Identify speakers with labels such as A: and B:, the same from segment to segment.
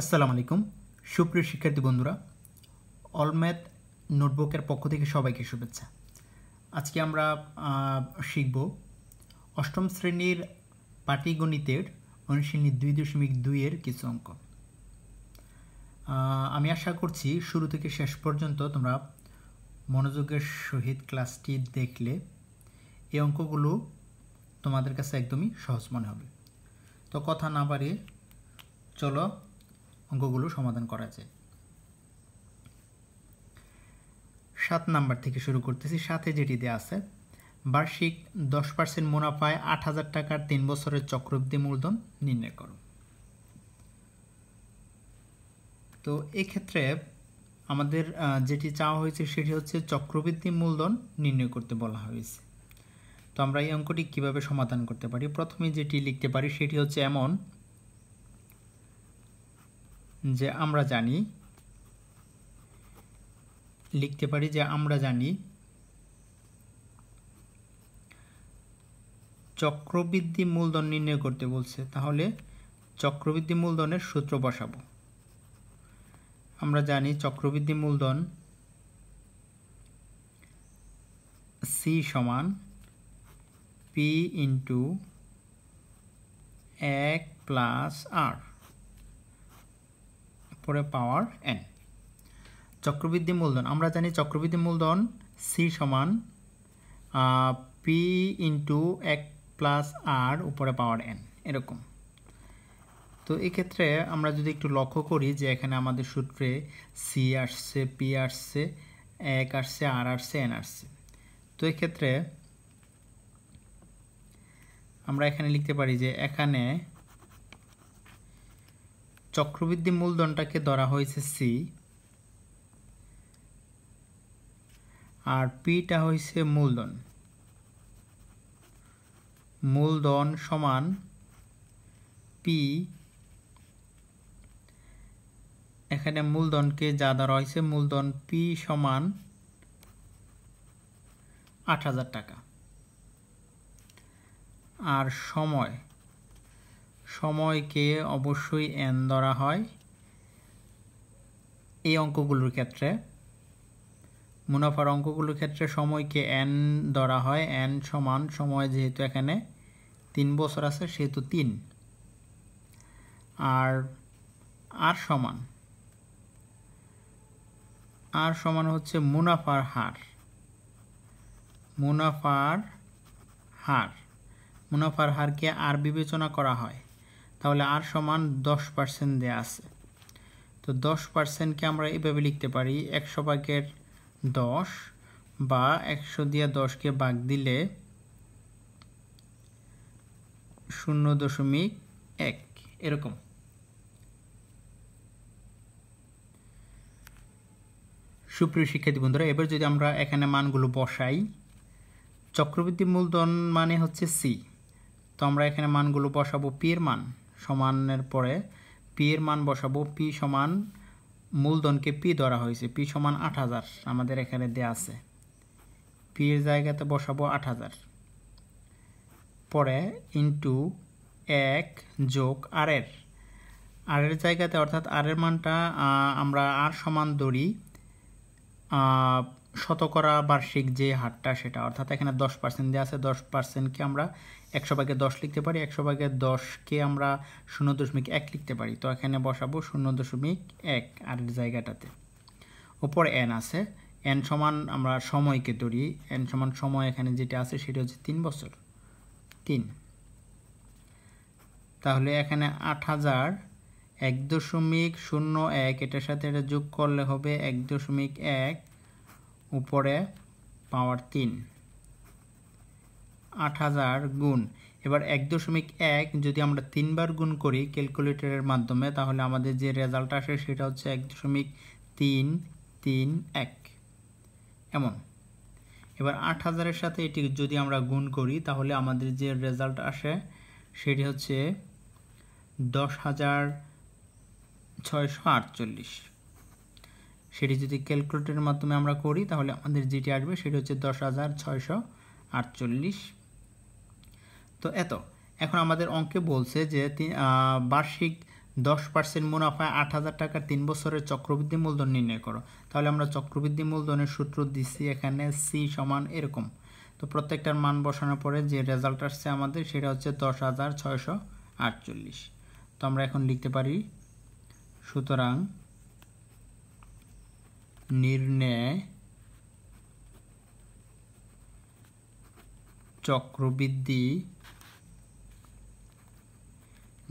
A: আসসালামু আলাইকুম সুপ্রিয় শিক্ষার্থী বন্ধুরা অলম্যাথ নোটবুকের পক্ষ থেকে সবাইকে শুভেচ্ছা আজকে আমরা শিখব অষ্টম শ্রেণীর পাটিগণিতের অনুশীলনী দুই দশমিক দুইয়ের কিছু অঙ্ক আমি আশা করছি শুরু থেকে শেষ পর্যন্ত তোমরা মনোযোগের সহিত ক্লাসটি দেখলে এই অঙ্কগুলো তোমাদের কাছে একদমই সহজ মনে হবে তো কথা না বাড়িয়ে চলো অঙ্কগুলো সমাধান করা যায় সাত নাম্বার থেকে শুরু করতেছি সাথে যেটি দেওয়া আছে বার্ষিক দশ পার্সেন্ট মুনাফায় আট হাজার টাকার তিন বছরের চক্রবৃদ্ধি মূলধন নির্ণয় করো তো এক্ষেত্রে আমাদের যেটি চাওয়া হয়েছে সেটি হচ্ছে চক্রবৃদ্ধি মূলধন নির্ণয় করতে বলা হয়েছে তো আমরা এই অঙ্কটি কীভাবে সমাধান করতে পারি প্রথমে যেটি লিখতে পারি সেটি হচ্ছে এমন যে আমরা জানি লিখতে পারি যে আমরা জানি চক্রবৃদ্ধি মূলধন নির্ণয় করতে বলছে তাহলে চক্রবৃদ্ধি মূলধনের সূত্র বসাবো আমরা জানি চক্রবৃদ্ধি মূলধন সি সমান পি ইন্টু এক প্লাস আর ফোরে পাওয়ার এন চক্রবৃদ্ধি মূলধন আমরা জানি চক্রবৃদ্ধি মূলধন সি সমান পি ইন্টু এক প্লাস আর উপরে পাওয়ার এন এরকম তো এক্ষেত্রে আমরা যদি একটু লক্ষ্য করি যে এখানে আমাদের সূত্রে সি আসছে পি আসছে এক আসছে আর আসছে এন আসছে তো এক্ষেত্রে আমরা এখানে লিখতে পারি যে এখানে চক্রবৃদ্ধি মূলধনটাকে ধরা হয়েছে সি আর পিটা হয়েছে মূলধন মূলধন সমান পি এখানে মূলধনকে যা ধরা হয়েছে মূলধন পি সমান আট হাজার টাকা আর সময় সময়কে অবশ্যই এন ধরা হয় এই অঙ্কগুলোর ক্ষেত্রে মুনাফার অঙ্কগুলোর ক্ষেত্রে সময়কে এন ধরা হয় এন সমান সময় যেহেতু এখানে তিন বছর আছে সেহেতু তিন আর আর সমান আর সমান হচ্ছে মুনাফার হার মুনাফার হার মুনাফার হারকে আর বিবেচনা করা হয় তাহলে আর সমান দশ পার্সেন্ট দেওয়া আছে তো দশ পার্সেন্টকে আমরা এভাবে লিখতে পারি একশো ভাগের দশ বা একশো দিয়া দশকে ভাগ দিলে শূন্য দশমিক এক এরকম সুপ্রিয় শিক্ষার্থী বন্ধুরা এবার যদি আমরা এখানে মানগুলো বসাই চক্রবৃদ্ধি মূলধন মানে হচ্ছে সি তো আমরা এখানে মানগুলো বসাবো পি এর মান সমানের পরে পি এর মান বসাবো পি সমান মূলধনকে পি ধরা হয়েছে পি সমান আট হাজার আমাদের এখানে দেয়া আছে পি এর জায়গাতে বসাবো আট হাজার পরে ইন্টু এক যোগ আর এর আর এর জায়গাতে অর্থাৎ আর এর মানটা আমরা আর সমান ধরি শতকরা বার্ষিক যে হারটা সেটা অর্থাৎ এখানে দশ পার্সেন্ট দেওয়া আছে দশ পার্সেন্টকে আমরা একশো ভাগে দশ লিখতে পারি একশো ভাগে দশকে আমরা শূন্য দশমিক এক লিখতে পারি তো এখানে বসাবো শূন্য দশমিক এক আর জায়গাটাতে ওপর এন আছে এন সমান আমরা সময়কে ধরি এন সমান সময় এখানে যেটা আছে সেটা হচ্ছে তিন বছর তিন তাহলে এখানে আট হাজার এক দশমিক শূন্য এক এটার সাথে এটা যোগ করলে হবে এক দশমিক এক উপরে পাওয়ার তিন আট হাজার গুণ এবার এক দশমিক এক যদি আমরা তিনবার গুণ করি ক্যালকুলেটরের মাধ্যমে তাহলে আমাদের যে রেজাল্ট আসে সেটা হচ্ছে এক দশমিক তিন তিন এক এমন এবার আট হাজারের সাথে এটি যদি আমরা গুণ করি তাহলে আমাদের যে রেজাল্ট আসে সেটি হচ্ছে দশ হাজার ছয়শো আটচল্লিশ সেটি যদি ক্যালকুলেটারের মাধ্যমে আমরা করি তাহলে আমাদের যেটি আসবে সেটি হচ্ছে দশ হাজার ছয়শো আটচল্লিশ তো এত এখন আমাদের অঙ্কে বলছে যে বার্ষিক দশ পার্সেন্ট মুনাফায় আট হাজার টাকার তিন বছরের চক্রবৃদ্ধি মূলধন নির্ণয় করো তাহলে আমরা চক্রবৃদ্ধি মূলধনের সূত্র দিচ্ছি এখানে সি সমান এরকম তো প্রত্যেকটার মান বসানোর পরে যে রেজাল্ট আসছে আমাদের সেটা হচ্ছে দশ হাজার ছয়শো আটচল্লিশ তো আমরা এখন লিখতে পারি সুতরাং নির্ণয় চক্রবৃদ্ধি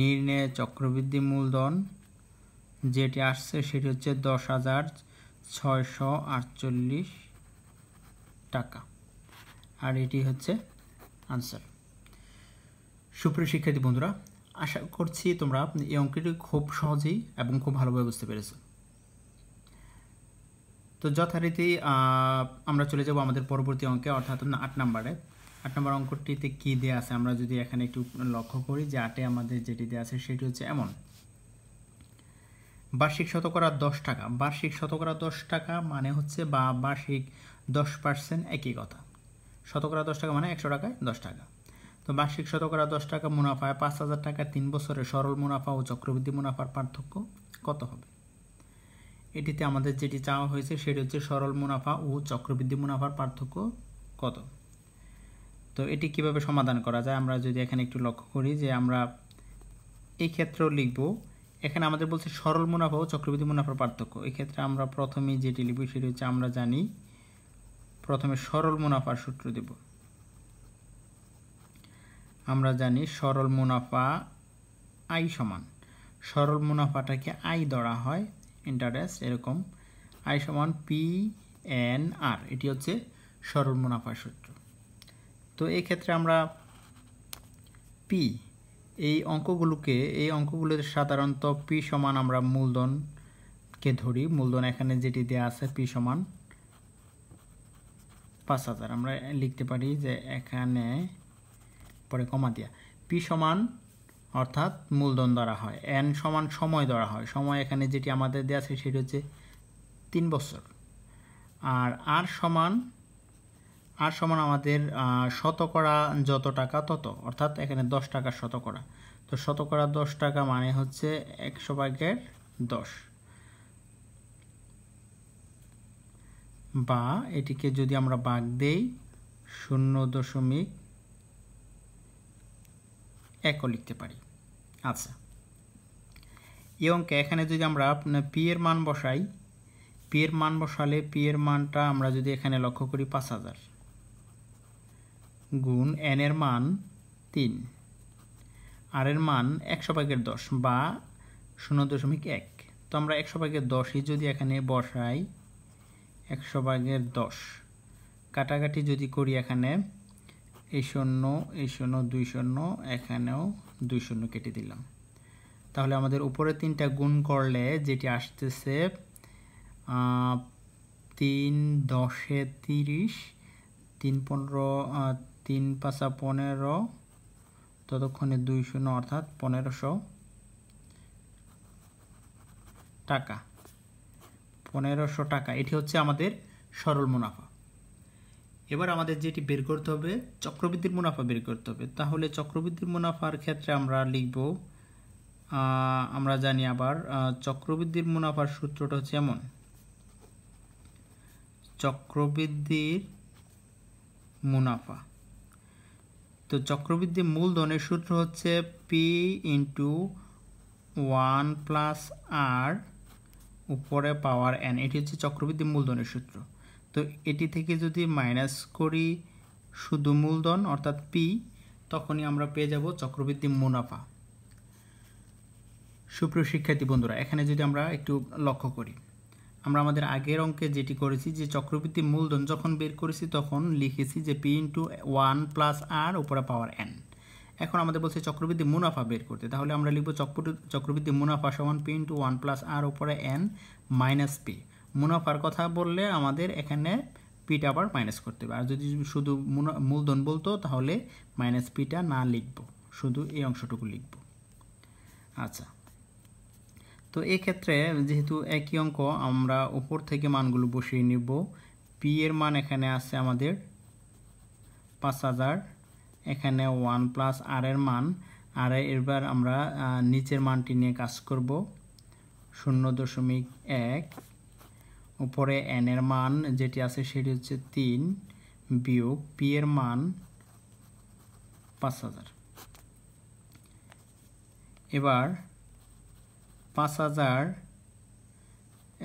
A: নির্ণয়ে চক্রবৃদ্ধি মূলধন যেটি আসছে সেটি হচ্ছে দশ হাজার ছয়শো আটচল্লিশ টাকা আর এটি হচ্ছে আনসার সুপ্রিয় শিক্ষার্থী বন্ধুরা আশা করছি তোমরা এই অঙ্কটি খুব সহজেই এবং খুব ভালোভাবে বুঝতে পেরেছো তো যথারীতি আমরা চলে যাব আমাদের পরবর্তী অঙ্কে অর্থাৎ আট নাম্বারে আট নাম্বার অঙ্কটিতে কী দেওয়া আছে আমরা যদি এখানে একটু লক্ষ্য করি যে আটে আমাদের যেটি দেওয়া আছে সেটি হচ্ছে এমন বার্ষিক শতকরা দশ টাকা বার্ষিক শতকরা দশ টাকা মানে হচ্ছে বা বার্ষিক দশ পার্সেন্ট একই কথা শতকরা দশ টাকা মানে একশো টাকায় দশ টাকা তো বার্ষিক শতকরা দশ টাকা মুনাফায় পাঁচ হাজার টাকা তিন বছরে সরল মুনাফা ও চক্রবৃদ্ধি মুনাফার পার্থক্য কত হবে এটিতে আমাদের যেটি চাওয়া হয়েছে সেটি হচ্ছে সরল মুনাফা ও চক্রবৃদ্ধি মুনাফার পার্থক্য কত তো এটি কিভাবে সমাধান করা যায় আমরা যদি এখানে একটু লক্ষ্য করি যে আমরা এই ক্ষেত্রেও লিখব এখানে আমাদের বলছে সরল মুনাফা ও চক্রবৃদ্ধি মুনাফার পার্থক্য ক্ষেত্রে আমরা প্রথমে যেটি লিখব সেটি হচ্ছে আমরা জানি প্রথমে সরল মুনাফার সূত্র দেব আমরা জানি সরল মুনাফা আই সমান সরল মুনাফাটাকে আই ধরা হয় ইন্টারেস্ট এরকম আই সমান পি এন আর এটি হচ্ছে সরল মুনাফার সূত্র তো এই ক্ষেত্রে আমরা পি এই অঙ্কগুলোকে এই অঙ্কগুলো সাধারণত পি সমান আমরা মূলধনকে ধরি মূলধন এখানে যেটি দেয়া আছে পি সমান পাঁচ হাজার আমরা লিখতে পারি যে এখানে পরে কমা দিয়া পি সমান অর্থাৎ মূলধন ধরা হয় এন সমান সময় ধরা হয় সময় এখানে যেটি আমাদের দেওয়া আছে সেটি হচ্ছে তিন বছর আর আর সমান আর সমান আমাদের শতকরা যত টাকা তত অর্থাৎ এখানে দশ টাকার শতকরা তো শতকরা দশ টাকা মানে হচ্ছে একশো ভাগের দশ বা এটিকে যদি আমরা বাগ দেই শূন্য দশমিক একও লিখতে পারি আচ্ছা এই অঙ্কে এখানে যদি আমরা পি এর মান বসাই পি এর মান বসালে পি এর মানটা আমরা যদি এখানে লক্ষ্য করি পাঁচ হাজার গুণ এন এর মান তিন আর এর মান একশো ভাগের দশ বা শূন্য দশমিক এক তো আমরা একশো ভাগের দশই যদি এখানে বসাই একশো ভাগের দশ কাটাকাটি যদি করি এখানে এই শূন্য এই শূন্য দুই শূন্য এখানেও দুই শূন্য কেটে দিলাম তাহলে আমাদের উপরে তিনটা গুণ করলে যেটি আসতেছে তিন দশে তিরিশ তিন পনেরো তিন পাঁচা পনেরো ততক্ষণে দুই শূন্য অর্থাৎ পনেরোশো টাকা পনেরোশো টাকা এটি হচ্ছে আমাদের সরল মুনাফা এবার আমাদের যেটি বের করতে হবে চক্রবৃদ্ধির মুনাফা বের করতে হবে তাহলে চক্রবৃদ্ধির মুনাফার ক্ষেত্রে আমরা লিখব আমরা জানি আবার চক্রবৃদ্ধির মুনাফার সূত্রটা হচ্ছে এমন চক্রবৃদ্ধির মুনাফা তো চক্রবৃদ্ধি মূলধনের সূত্র হচ্ছে P into one plus R উপরে পাওয়ার এন এটি হচ্ছে চক্রবৃদ্ধি মূলধনের সূত্র তো এটি থেকে যদি মাইনাস করি শুধু মূলধন অর্থাৎ পি তখনই আমরা পেয়ে যাব চক্রবৃদ্ধি মুনাফা সুপ্রিয় শিক্ষার্থী বন্ধুরা এখানে যদি আমরা একটু লক্ষ্য করি আমরা আমাদের আগের অঙ্কে যেটি করেছি যে চক্রবৃদ্ধি মূলধন যখন বের করেছি তখন লিখেছি যে P into one plus R উপরে পাওয়ার এন এখন আমাদের বলছে চক্রবৃদ্ধি মুনাফা বের করতে তাহলে আমরা লিখব চক্রবৃদ্ধি মুনাফা সমান P into one plus R উপরে এন মাইনাস পি মুনাফার কথা বললে আমাদের এখানে পিটা আবার মাইনাস করতে হবে আর যদি শুধু মূলধন বলতো তাহলে মাইনাস পিটা না লিখব শুধু এই অংশটুকু লিখব আচ্ছা তো এক্ষেত্রে যেহেতু একই অঙ্ক আমরা উপর থেকে মানগুলো বসিয়ে নিব পি এর মান এখানে আছে আমাদের পাঁচ হাজার এখানে ওয়ান প্লাস আর এর মান আর এবার আমরা নিচের মানটি নিয়ে কাজ করব শূন্য দশমিক এক উপরে এন এর মান যেটি আছে সেটি হচ্ছে তিন বিয়োগ পি এর মান পাঁচ হাজার এবার পাঁচ হাজার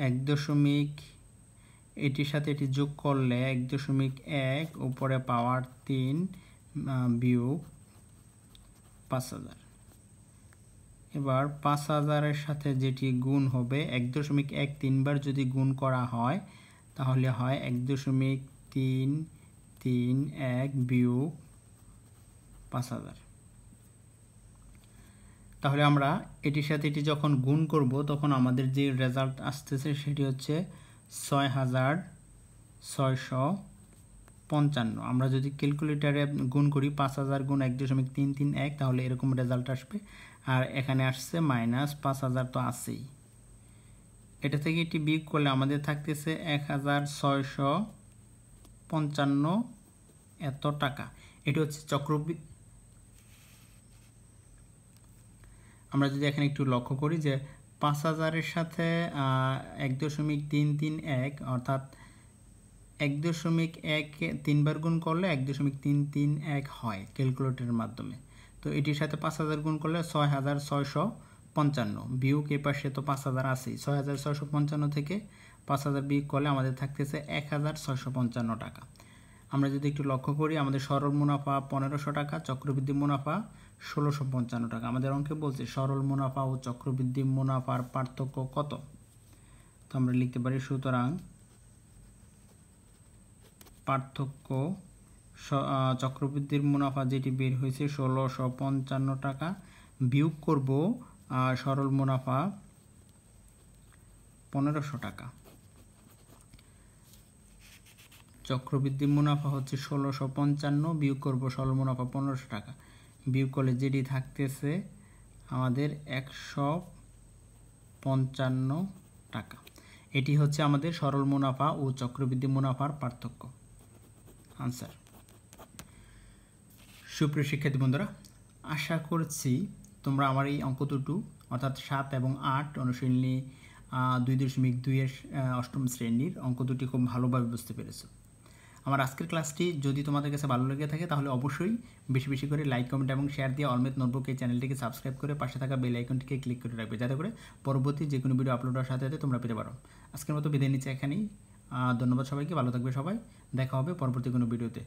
A: এক দশমিক এটির সাথে এটি যোগ করলে এক দশমিক এক উপরে পাওয়ার তিন বিয়োগ পাঁচ হাজার এবার পাঁচ হাজারের সাথে যেটি গুণ হবে এক দশমিক এক তিনবার যদি গুণ করা হয় তাহলে হয় এক দশমিক তিন তিন এক বিয়োগ পাঁচ হাজার তাহলে আমরা এটির সাথে এটি যখন গুণ করব তখন আমাদের যে রেজাল্ট আসতেছে সেটি হচ্ছে ছয় হাজার ছয়শো পঞ্চান্ন আমরা যদি ক্যালকুলেটারে গুণ করি পাঁচ হাজার গুণ এক দশমিক তিন তিন এক তাহলে এরকম রেজাল্ট আসবে আর এখানে আসছে মাইনাস পাঁচ হাজার তো আসেই এটা থেকে এটি বিয়োগ করলে আমাদের থাকতেছে এক হাজার ছয়শো পঞ্চান্ন এত টাকা এটি হচ্ছে চক্রবৃ আমরা যদি এখানে একটু লক্ষ্য করি যে পাঁচ হাজারের সাথে এক দশমিক তিন তিন এক অর্থাৎ এক দশমিক এক তিনবার গুণ করলে এক দশমিক তিন তিন এক হয় ক্যালকুলেটরের মাধ্যমে তো এটির সাথে পাঁচ হাজার গুণ করলে ছয় হাজার ছয়শো পঞ্চান্ন বিয়োগ এ পাশে তো পাঁচ হাজার আছেই ছয় হাজার ছয়শো পঞ্চান্ন থেকে পাঁচ হাজার বিয়োগ করলে আমাদের থাকতেছে এক হাজার ছয়শো পঞ্চান্ন টাকা আমরা যদি একটু লক্ষ্য করি আমাদের সরল মুনাফা পনেরোশো টাকা চক্রবৃদ্ধি মুনাফা ষোলোশো পঞ্চান্ন টাকা আমাদের অঙ্কে বলছে সরল মুনাফা ও চক্রবৃদ্ধি মুনাফার পার্থক্য কত তো আমরা লিখতে পারি সুতরাং পার্থক্য চক্রবৃদ্ধির মুনাফা যেটি বের হয়েছে ষোলোশো পঞ্চান্ন টাকা বিয়োগ করব সরল মুনাফা পনেরোশো টাকা চক্রবৃদ্ধি মুনাফা হচ্ছে ষোলোশো পঞ্চান্ন বিয়োগ করবো সরল মুনাফা পনেরোশো টাকা বিয়োগ করলে যেটি থাকতেছে আমাদের একশো পঞ্চান্ন টাকা এটি হচ্ছে আমাদের সরল মুনাফা ও চক্রবৃদ্ধি মুনাফার পার্থক্য আনসার সুপ্রিয় শিক্ষার্থী বন্ধুরা আশা করছি তোমরা আমার এই অঙ্ক দুটো অর্থাৎ সাত এবং আট অনুশীলনী দুই দশমিক দুইয়ের অষ্টম শ্রেণীর অঙ্ক দুটি খুব ভালোভাবে বুঝতে পেরেছো আমার আজকের ক্লাসটি যদি তোমাদের কাছে ভালো লেগে থাকে তাহলে অবশ্যই বেশি বেশি করে লাইক কমেন্ট এবং শেয়ার দিয়ে অলমেদ নোটবুক এই চ্যানেলটিকে সাবস্ক্রাইব করে পাশে থাকা বেল আইকনটিকে ক্লিক করে রাখবে যাতে করে পরবর্তী যে কোনো ভিডিও আপলোড হওয়ার সাথে সাথে তোমরা পেতে পারো আজকের মতো বিদায় নিচ্ছে এখানেই ধন্যবাদ সবাইকে ভালো থাকবে সবাই দেখা হবে পরবর্তী কোনো ভিডিওতে